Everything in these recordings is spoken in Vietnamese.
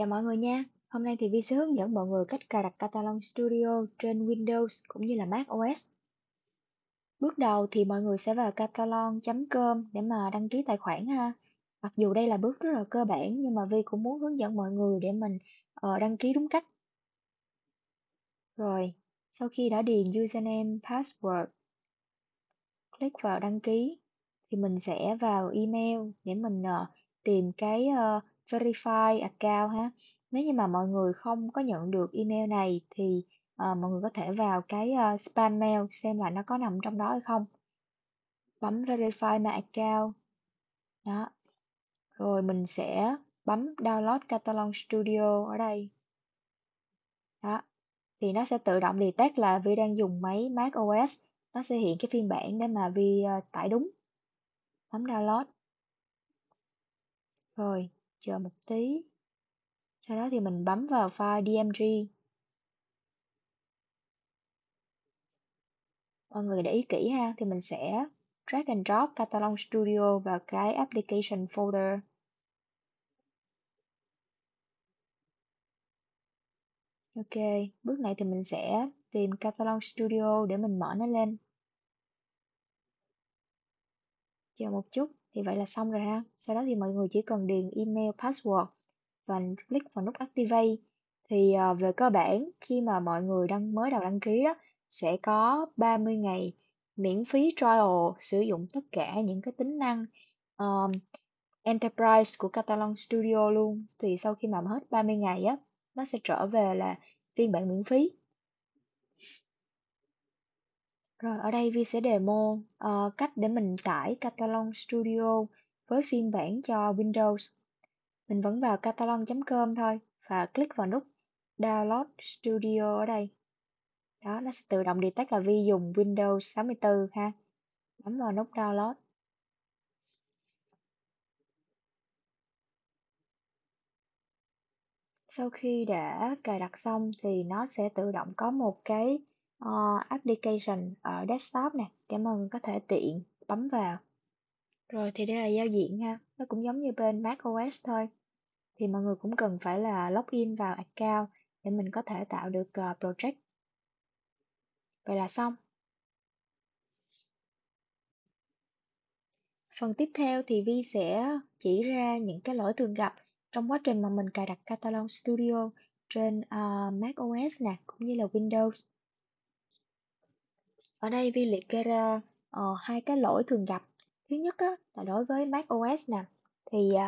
Chào dạ, mọi người nha, hôm nay thì Vi sẽ hướng dẫn mọi người cách cài đặt Catalog Studio trên Windows cũng như là Mac OS. Bước đầu thì mọi người sẽ vào catalog.com để mà đăng ký tài khoản ha. Mặc dù đây là bước rất là cơ bản nhưng mà Vi cũng muốn hướng dẫn mọi người để mình ờ, đăng ký đúng cách. Rồi, sau khi đã điền username, password, click vào đăng ký thì mình sẽ vào email để mình ờ, tìm cái ờ, verify account ha nếu như mà mọi người không có nhận được email này thì uh, mọi người có thể vào cái uh, spam mail xem là nó có nằm trong đó hay không bấm verify my account đó rồi mình sẽ bấm download catalog studio ở đây đó thì nó sẽ tự động detect là vi đang dùng máy mac os nó sẽ hiện cái phiên bản để mà vi uh, tải đúng bấm download rồi chờ một tí sau đó thì mình bấm vào file DMG mọi người để ý kỹ ha thì mình sẽ drag and drop Catalog Studio vào cái application folder Ok, bước này thì mình sẽ tìm Catalog Studio để mình mở nó lên. Chờ một chút thì vậy là xong rồi ha sau đó thì mọi người chỉ cần điền email password và click vào nút activate thì ờ, về cơ bản khi mà mọi người đăng mới đầu đăng ký đó sẽ có 30 ngày miễn phí trial sử dụng tất cả những cái tính năng um, enterprise của Catalan Studio luôn thì sau khi mà hết 30 ngày á nó sẽ trở về là phiên bản miễn phí rồi ở đây Vi sẽ demo ờ, cách để mình tải Catalan Studio với phiên bản cho Windows. Mình vẫn vào catalan.com thôi và click vào nút Download Studio ở đây. Đó, nó sẽ tự động detect là Vi dùng Windows 64 ha. Bấm vào nút Download. Sau khi đã cài đặt xong thì nó sẽ tự động có một cái ờ, application ở desktop nè cảm ơn có thể tiện bấm vào rồi thì đây là giao diện ha nó cũng giống như bên macOS thôi thì mọi người cũng cần phải là login vào account để mình có thể tạo được uh, project vậy là xong phần tiếp theo thì vi sẽ chỉ ra những cái lỗi thường gặp trong quá trình mà mình cài đặt Catalan Studio trên uh, macOS nè cũng như là Windows ở đây Vi liệt kê ra uh, hai cái lỗi thường gặp. Thứ nhất á, là đối với Mac OS nè, thì uh,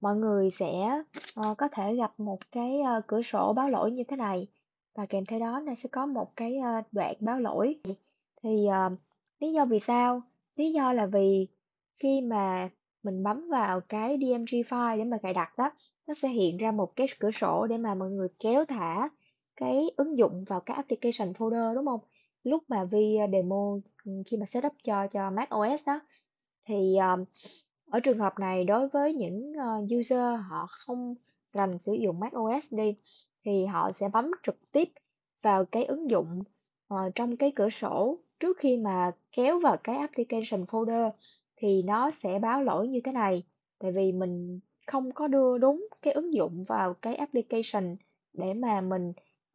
mọi người sẽ uh, có thể gặp một cái uh, cửa sổ báo lỗi như thế này và kèm theo đó nó sẽ có một cái uh, đoạn báo lỗi. Thì uh, lý do vì sao? Lý do là vì khi mà mình bấm vào cái DMG file để mà cài đặt đó, nó sẽ hiện ra một cái cửa sổ để mà mọi người kéo thả cái ứng dụng vào cái application folder đúng không? lúc mà Vi ờ, demo ừ, khi mà setup cho cho Mac OS đó thì ờ, ở trường hợp này đối với những ờ, user họ không rành sử dụng Mac OS đi thì họ sẽ bấm trực tiếp vào cái ứng dụng trong cái cửa sổ trước khi mà kéo vào cái application folder thì nó sẽ báo lỗi như thế này tại vì mình không có đưa đúng cái ứng dụng vào cái application để mà mình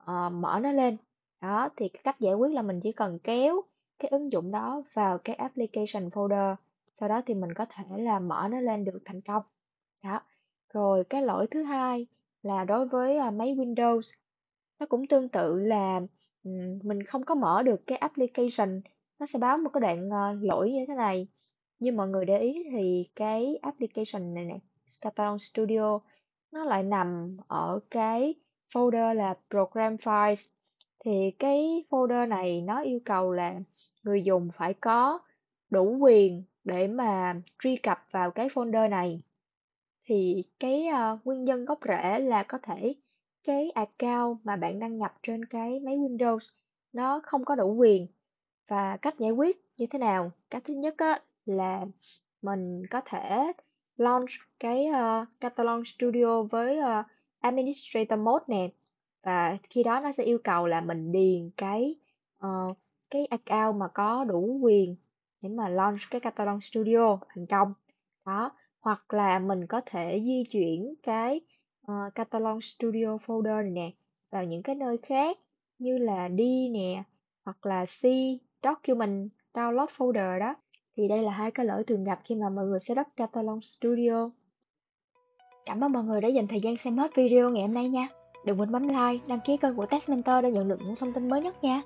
uh, mở nó lên đó, thì cách giải quyết là mình chỉ cần kéo cái ứng dụng đó vào cái application folder, sau đó thì mình có thể là mở nó lên được thành công. Đó. Rồi cái lỗi thứ hai là đối với à, máy Windows nó cũng tương tự là mình không có mở được cái application nó sẽ báo một cái đoạn ờ, lỗi như thế này như mọi người để ý thì cái application này nè Capstone Studio nó lại nằm ở cái folder là program files thì cái folder này nó yêu cầu là người dùng phải có đủ quyền để mà truy cập vào cái folder này thì cái uh, nguyên nhân gốc rễ là có thể cái account mà bạn đăng nhập trên cái máy Windows nó không có đủ quyền và cách giải quyết như thế nào cách thứ nhất á, là mình có thể launch cái uh, ờ, Catalog Studio với uh, Administrator Mode nè và khi đó nó sẽ yêu cầu là mình điền cái, ờ, cái account mà có đủ quyền để mà launch cái Catalog Studio thành công. Đó, hoặc là mình có thể di chuyển cái uh, Catalog Studio folder này nè vào những cái nơi khác như là D nè hoặc là C document download folder đó thì đây là hai cái lỗi thường gặp khi mà mọi người setup Catalog Studio. Cảm ơn mọi người đã dành thời gian xem hết video ngày hôm nay nha. Đừng quên bấm like, đăng ký kênh của Test Mentor để nhận được những thông tin mới nhất nha.